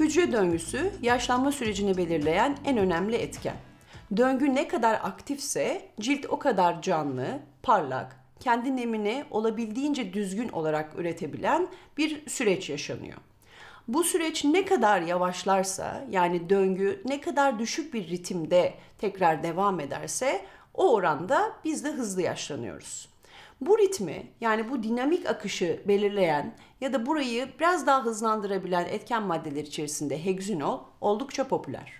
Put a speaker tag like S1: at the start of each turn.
S1: Hücre döngüsü yaşlanma sürecini belirleyen en önemli etken. Döngü ne kadar aktifse cilt o kadar canlı, parlak, kendi nemini olabildiğince düzgün olarak üretebilen bir süreç yaşanıyor. Bu süreç ne kadar yavaşlarsa yani döngü ne kadar düşük bir ritimde tekrar devam ederse o oranda biz de hızlı yaşlanıyoruz. Bu ritmi yani bu dinamik akışı belirleyen ya da burayı biraz daha hızlandırabilen etken maddeler içerisinde
S2: hegzinol oldukça popüler.